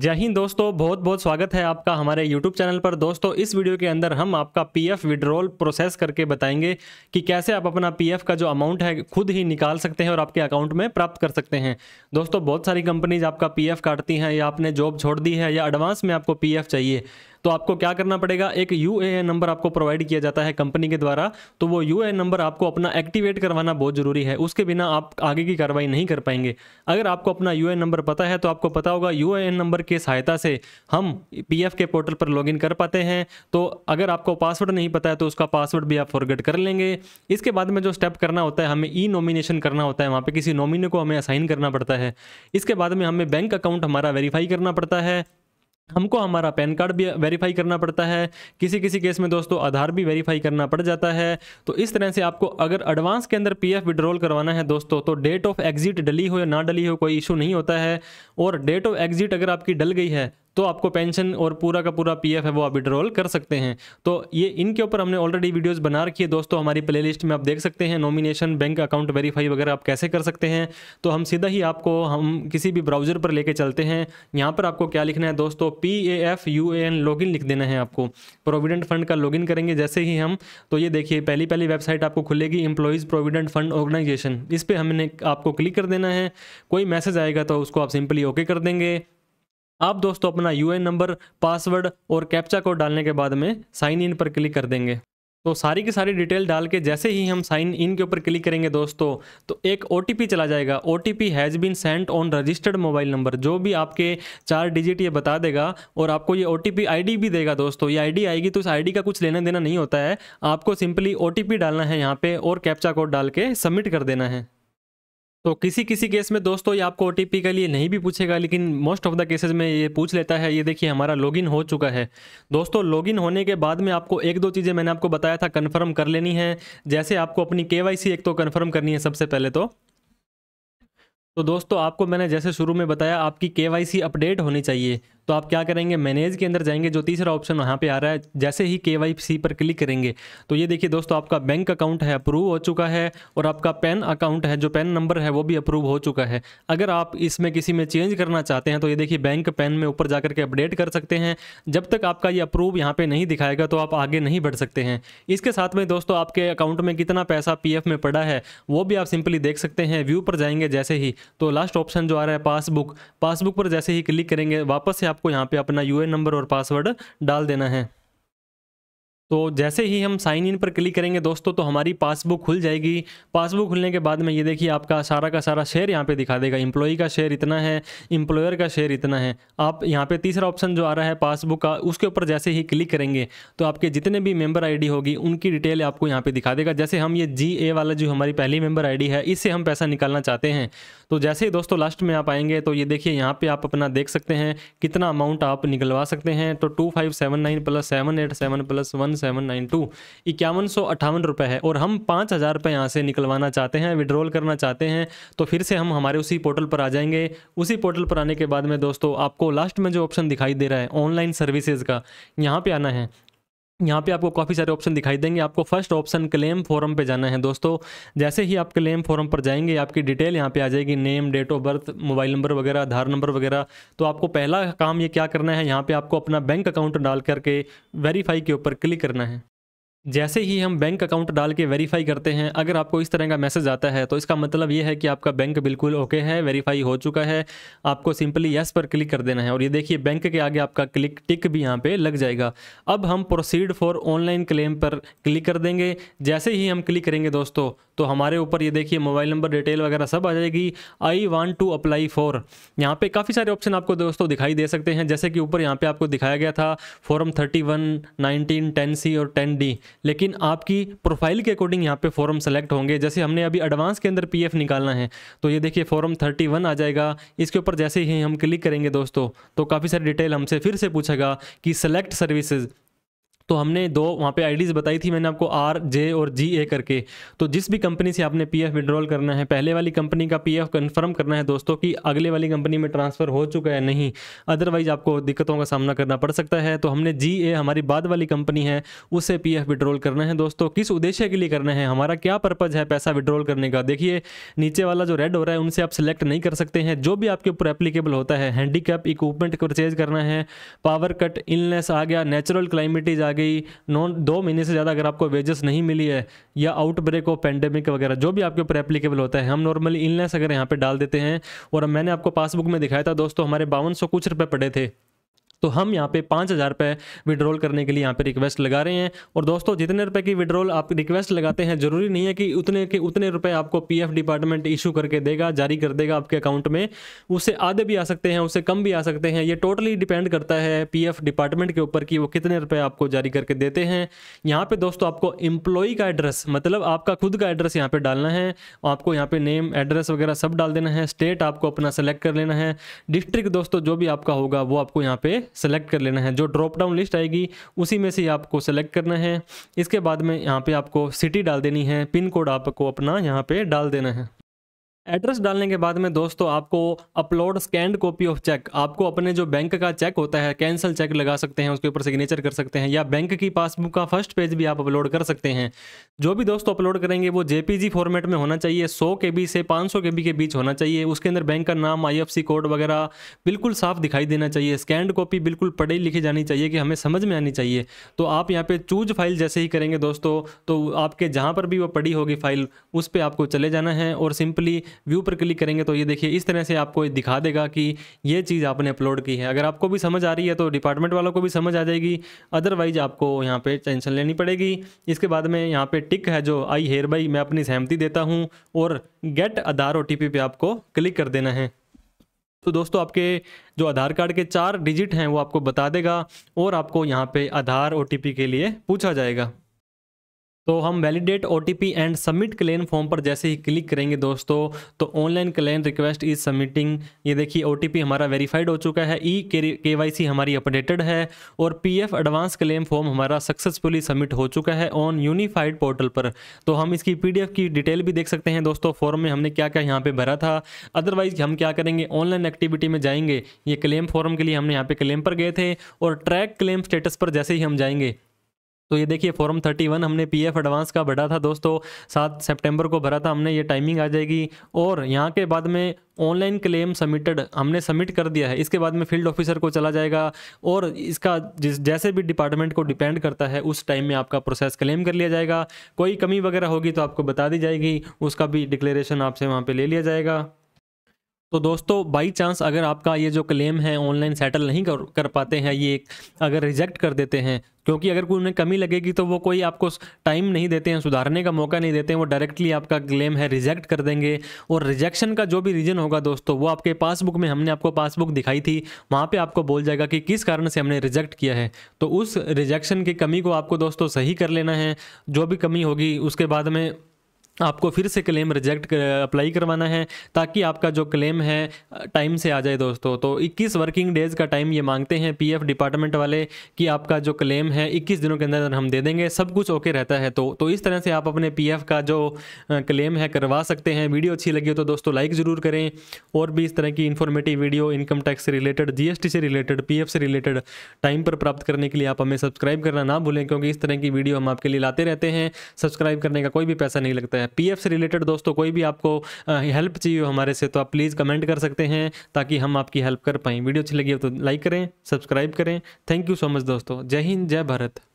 जय हिंद दोस्तों बहुत बहुत स्वागत है आपका हमारे YouTube चैनल पर दोस्तों इस वीडियो के अंदर हम आपका पी एफ़ विड्रॉल प्रोसेस करके बताएंगे कि कैसे आप अपना एफ का जो अमाउंट है खुद ही निकाल सकते हैं और आपके अकाउंट में प्राप्त कर सकते हैं दोस्तों बहुत सारी कंपनीज आपका एफ़ काटती हैं या आपने जॉब छोड़ दी है या एडवांस में आपको एफ़ चाहिए तो आपको क्या करना पड़ेगा एक यू नंबर आपको प्रोवाइड किया जाता है कंपनी के द्वारा तो वो यू नंबर आपको अपना एक्टिवेट करवाना बहुत ज़रूरी है उसके बिना आप आगे की कार्रवाई नहीं कर पाएंगे अगर आपको अपना यू नंबर पता है तो आपको पता होगा यू नंबर की सहायता से हम पी के पोर्टल पर इन कर पाते हैं तो अगर आपको पासवर्ड नहीं पता है तो उसका पासवर्ड भी आप फॉरगेट कर लेंगे इसके बाद में जो स्टेप करना होता है हमें ई नॉमिनेशन करना होता है वहाँ पर किसी नॉमिनी को हमें असाइन करना पड़ता है इसके बाद में हमें बैंक अकाउंट हमारा वेरीफाई करना पड़ता है हमको हमारा पैन कार्ड भी वेरीफाई करना पड़ता है किसी किसी केस में दोस्तों आधार भी वेरीफाई करना पड़ जाता है तो इस तरह से आपको अगर एडवांस के अंदर पीएफ विड्रॉल करवाना है दोस्तों तो डेट ऑफ एग्जिट डली हो या ना डली हो कोई इशू नहीं होता है और डेट ऑफ एग्जिट अगर आपकी डल गई है तो आपको पेंशन और पूरा का पूरा पीएफ है वो आप विड्रॉल कर सकते हैं तो ये इनके ऊपर हमने ऑलरेडी वीडियोस बना रखी है दोस्तों हमारी प्लेलिस्ट में आप देख सकते हैं नॉमिनेशन बैंक अकाउंट वेरीफाई वगैरह आप कैसे कर सकते हैं तो हम सीधा ही आपको हम किसी भी ब्राउजर पर लेके चलते हैं यहाँ पर आपको क्या लिखना है दोस्तों P A F U A N login लिख देना है आपको प्रोविडेंट फंड का लॉगिन करेंगे जैसे ही हम तो ये देखिए पहली पहली वेबसाइट आपको खुलेगी एम्प्लॉयज़ प्रोविडेंट फंड ऑर्गेनाइजेशन इस पर हमने आपको क्लिक कर देना है कोई मैसेज आएगा तो उसको आप सिंपली ओके कर देंगे आप दोस्तों अपना यू नंबर पासवर्ड और कैप्चा कोड डालने के बाद में साइन इन पर क्लिक कर देंगे तो सारी की सारी डिटेल डाल के जैसे ही हम साइन इन के ऊपर क्लिक करेंगे दोस्तों तो एक ओ चला जाएगा O T P has been sent on registered mobile number जो भी आपके चार डिजिट ये बता देगा और आपको ये ओ टी भी देगा दोस्तों ये आईडी आएगी तो इस आईडी का कुछ लेना देना नहीं होता है आपको सिंपली ओ डालना है यहाँ पर और कैप्चा कोड डाल के सबमिट कर देना है तो किसी किसी केस में दोस्तों ये आपको ओ के लिए नहीं भी पूछेगा लेकिन मोस्ट ऑफ द केसेज में ये पूछ लेता है ये देखिए हमारा लॉगिन हो चुका है दोस्तों लॉगिन होने के बाद में आपको एक दो चीज़ें मैंने आपको बताया था कन्फर्म कर लेनी है जैसे आपको अपनी के एक तो कन्फर्म करनी है सबसे पहले तो तो दोस्तों आपको मैंने जैसे शुरू में बताया आपकी के अपडेट होनी चाहिए तो आप क्या करेंगे मैनेज के अंदर जाएंगे जो तीसरा ऑप्शन वहाँ पे आ रहा है जैसे ही के वाई सी पर क्लिक करेंगे तो ये देखिए दोस्तों आपका बैंक अकाउंट है अप्रूव हो चुका है और आपका पैन अकाउंट है जो पैन नंबर है वो भी अप्रूव हो चुका है अगर आप इसमें किसी में चेंज करना चाहते हैं तो ये देखिए बैंक पैन में ऊपर जा करके अपडेट कर सकते हैं जब तक आपका ये अप्रूव यहाँ पर नहीं दिखाएगा तो आप आगे नहीं बढ़ सकते हैं इसके साथ में दोस्तों आपके अकाउंट में कितना पैसा पी में पड़ा है वो भी आप सिंपली देख सकते हैं व्यू पर जाएंगे जैसे ही तो लास्ट ऑप्शन जो आ रहा है पासबुक पासबुक पर जैसे ही क्लिक करेंगे वापस से आपको यहाँ पे अपना यूएन नंबर और पासवर्ड डाल देना है तो जैसे ही हम साइन इन पर क्लिक करेंगे दोस्तों तो हमारी पासबुक खुल जाएगी पासबुक खुलने के बाद में ये देखिए आपका सारा का सारा शेयर यहाँ पे दिखा देगा इम्प्लॉई का शेयर इतना है एम्प्लॉयर का शेयर इतना है आप यहाँ पे तीसरा ऑप्शन जो आ रहा है पासबुक का उसके ऊपर जैसे ही क्लिक करेंगे तो आपके जितने भी मेम्बर आई होगी उनकी डिटेल आपको यहाँ पर दिखा देगा जैसे हम ये जी वाला जो हमारी पहली मेम्बर आई है इससे हम पैसा निकालना चाहते हैं तो जैसे ही दोस्तों लास्ट में आप आएंगे तो ये देखिए यहाँ पर आप अपना देख सकते हैं कितना अमाउंट आप निकलवा सकते हैं तो two five seven nine plus seven eight seven plus one seven nine two इक्यावन सौ अट्ठावन रुपये है और हम पाँच हज़ार रुपये यहाँ से निकलवाना चाहते हैं विड्रॉल करना चाहते हैं तो फिर से हम हमारे उसी पोर्टल पर आ जाएंगे उसी पोर्टल पर आने के बाद में दोस्तों आपको लास्ट में जो ऑप्शन दिखाई दे रहा है ऑनलाइन सर्विसेज का यहाँ पर आना है यहाँ पे आपको काफ़ी सारे ऑप्शन दिखाई देंगे आपको फर्स्ट ऑप्शन क्लेम फॉरम पे जाना है दोस्तों जैसे ही आप क्लेम फॉरम पर जाएंगे आपकी डिटेल यहाँ पे आ जाएगी name date of birth mobile number वगैरह आधार नंबर वगैरह तो आपको पहला काम ये क्या करना है यहाँ पे आपको अपना बैंक अकाउंट डाल करके वेरीफाई के ऊपर क्लिक करना है जैसे ही हम बैंक अकाउंट डाल के वेरीफाई करते हैं अगर आपको इस तरह का मैसेज आता है तो इसका मतलब ये है कि आपका बैंक बिल्कुल ओके है वेरीफाई हो चुका है आपको सिंपली यस पर क्लिक कर देना है और ये देखिए बैंक के आगे आपका क्लिक टिक भी यहाँ पे लग जाएगा अब हम प्रोसीड फॉर ऑनलाइन क्लेम पर क्लिक कर देंगे जैसे ही हम क्लिक करेंगे दोस्तों तो हमारे ऊपर ये देखिए मोबाइल नंबर डिटेल वगैरह सब आ जाएगी I want to apply for यहाँ पर काफ़ी सारे ऑप्शन आपको दोस्तों दिखाई दे सकते हैं जैसे कि ऊपर यहाँ पर आपको दिखाया गया था form thirty one nineteen ten C और टेन डी लेकिन आपकी प्रोफाइल के अकॉर्डिंग यहाँ पे फॉर्म सेलेक्ट होंगे जैसे हमने अभी एडवांस के अंदर पीएफ निकालना है तो ये देखिए फॉरम थर्टी वन आ जाएगा इसके ऊपर जैसे ही हम क्लिक करेंगे दोस्तों तो काफ़ी सारी डिटेल हमसे फिर से पूछेगा कि सेलेक्ट सर्विसेज तो हमने दो वहाँ पे आईडीज़ बताई थी मैंने आपको आर जे और जी ए करके तो जिस भी कंपनी से आपने पीएफ विड्रॉल करना है पहले वाली कंपनी का पीएफ कंफर्म करना है दोस्तों कि अगले वाली कंपनी में ट्रांसफ़र हो चुका है नहीं अदरवाइज आपको दिक्कतों का सामना करना पड़ सकता है तो हमने जी ए हमारी बाद वाली कंपनी है उसे पी एफ विड्रॉल करना है दोस्तों किस उद्देश्य के लिए करना है हमारा क्या पर्पज़ है पैसा विड्रॉल करने का देखिए नीचे वाला जो रेड हो रहा है उनसे आप सिलेक्ट नहीं कर सकते हैं जो भी आपके ऊपर एप्लीकेबल होता है हैंडीकैप इक्विपमेंट परचेज करना है पावर कट इलनेस आ गया नेचुरल क्लाइमेटिज आ आ गई नौ दो महीने से ज़्यादा अगर आपको वेजेस नहीं मिली है या आउटब्रेक ऑफ पेंडेमिक वगैरह जो भी आपके ऊपर एप्लीकेबल होता है हम नॉर्मली इलनेस अगर यहाँ पर डाल देते हैं और मैंने आपको पासबुक में दिखाया था दोस्तों हमारे बावन कुछ रुपये पड़े थे तो हम यहाँ पे पाँच हज़ार रुपये विड्रॉल करने के लिए यहाँ पे रिक्वेस्ट लगा रहे हैं और दोस्तों जितने रुपए की विड्रॉल आप रिक्वेस्ट लगाते हैं ज़रूरी नहीं है कि उतने के उतने रुपए आपको पीएफ डिपार्टमेंट इशू करके देगा जारी कर देगा आपके अकाउंट में उससे आधे भी आ सकते हैं उससे कम भी आ सकते हैं ये टोटली डिपेंड करता है पी डिपार्टमेंट के ऊपर कि वो कितने रुपये आपको जारी करके देते हैं यहाँ पर दोस्तों आपको एम्प्लॉई का एड्रेस मतलब आपका खुद का एड्रेस यहाँ पर डालना है आपको यहाँ पर नेम एड्रेस वगैरह सब डाल देना है स्टेट आपको अपना सेलेक्ट कर लेना है डिस्ट्रिक्ट दोस्तों जो भी आपका होगा वो आपको यहाँ पर सेलेक्ट कर लेना है जो ड्रॉप डाउन लिस्ट आएगी उसी में से आपको सेलेक्ट करना है इसके बाद में यहाँ पे आपको सिटी डाल देनी है पिन कोड आपको अपना यहाँ पे डाल देना है एड्रेस डालने के बाद में दोस्तों आपको upload scanned copy of cheque आपको अपने जो बैंक का चेक होता है कैंसिल चेक लगा सकते हैं उसके ऊपर सिग्नेचर कर सकते हैं या बैंक की पासबुक का फर्स्ट पेज भी आप अपलोड कर सकते हैं जो भी दोस्तों अपलोड करेंगे वो जेपीजी फॉर्मेट में होना चाहिए सौ के से सौ के के बीच होना चाहिए उसके अंदर बैंक का नाम आई कोड वगैरह बिल्कुल साफ दिखाई देना चाहिए स्कैंड कॉपी बिल्कुल पढ़ी लिखी जानी चाहिए कि हमें समझ में आनी चाहिए तो आप यहाँ पर चूज फाइल जैसे ही करेंगे दोस्तों तो आपके जहाँ पर भी वो पड़ी होगी फाइल उस पर आपको चले जाना है और सिंपली व्यू पर क्लिक करेंगे तो ये देखिए इस तरह से आपको दिखा देगा कि ये चीज़ आपने अपलोड की है अगर आपको भी समझ आ रही है तो डिपार्टमेंट वालों को भी समझ आ जाएगी अदरवाइज आपको यहाँ पर टेंशन लेनी पड़ेगी इसके बाद में यहाँ पर टिक है जो आई हेयर बाई मैं अपनी सहमति देता हूँ और गेट आधार ओ पे आपको क्लिक कर देना है तो दोस्तों आपके जो आधार कार्ड के चार डिजिट हैं वो आपको बता देगा और आपको यहाँ पे आधार ओ के लिए पूछा जाएगा तो हम validate O and submit claim form पर जैसे ही क्लिक करेंगे दोस्तों तो online claim request is submitting ये देखिए ओ हमारा वेरीफाइड हो चुका है ई के वाई सी हमारी अपडेटेड है और P F advance claim form हमारा सक्सेसफुली सबमिट हो चुका है ऑन यूनिफाइड पोर्टल पर तो हम इसकी पी डी एफ की डिटेल भी देख सकते हैं दोस्तों फॉर्म में हमने क्या क्या यहाँ पर भरा था अदरवाइज हम क्या करेंगे ऑनलाइन एक्टिविटी में जाएंगे ये क्लेम फॉर्म के लिए हमने यहाँ पे क्लेम पर गए थे और ट्रैक क्लेम स्टेटस पर जैसे ही हम जाएंगे तो ये देखिए फॉर्म थर्टी वन हमने पी एफ एडवांस का भरा था दोस्तों सात सितंबर को भरा था हमने ये टाइमिंग आ जाएगी और यहाँ के बाद में ऑनलाइन क्लेम सबमिटेड हमने सबमिट कर दिया है इसके बाद में फील्ड ऑफिसर को चला जाएगा और इसका जिस जैसे भी डिपार्टमेंट को डिपेंड करता है उस टाइम में आपका प्रोसेस क्लेम कर लिया जाएगा कोई कमी वगैरह होगी तो आपको बता दी जाएगी उसका भी डिक्लेरेशन आपसे वहाँ पर ले लिया जाएगा तो दोस्तों बाई चांस अगर आपका ये जो क्लेम है ऑनलाइन सेटल नहीं कर कर पाते हैं ये अगर रिजेक्ट कर देते हैं क्योंकि अगर कोई उन्हें कमी लगेगी तो वो कोई आपको टाइम नहीं देते हैं सुधारने का मौका नहीं देते हैं वो डायरेक्टली आपका क्लेम है रिजेक्ट कर देंगे और रिजेक्शन का जो भी रीज़न होगा दोस्तों वो आपके पासबुक में हमने आपको पासबुक दिखाई थी वहाँ पे आपको बोल जाएगा कि किस कारण से हमने रिजेक्ट किया है तो उस रिजेक्शन की कमी को आपको दोस्तों सही कर लेना है जो भी कमी होगी उसके बाद में आपको फिर से क्लेम रिजेक्ट कर, अप्लाई करवाना है ताकि आपका जो क्लेम है टाइम से आ जाए दोस्तों तो 21 वर्किंग डेज़ का टाइम ये मांगते हैं पीएफ डिपार्टमेंट वाले कि आपका जो क्लेम है 21 दिनों के अंदर हम दे देंगे सब कुछ ओके रहता है तो तो इस तरह से आप अपने पीएफ का जो क्लेम है करवा सकते हैं वीडियो अच्छी लगी हो तो दोस्तों लाइक ज़रूर करें और भी इस तरह की इन्फॉर्मेटिव वीडियो इनकम टैक्स से रिलेटेड जी से रिलेटेड पी से रिलेटेड टाइम पर प्राप्त करने के लिए आप हमें सब्सक्राइब करना ना भूलें क्योंकि इस तरह की वीडियो हम आपके लिए लाते रहते हैं सब्सक्राइब करने का कोई भी पैसा नहीं लगता है है पी से रिलेटेड दोस्तों कोई भी आपको हेल्प चाहिए हमारे से तो आप प्लीज़ कमेंट कर सकते हैं ताकि हम आपकी हेल्प कर पाएँ वीडियो अच्छी लगी हो तो लाइक करें सब्सक्राइब करें थैंक यू सो मच दोस्तों जय हिंद जय भारत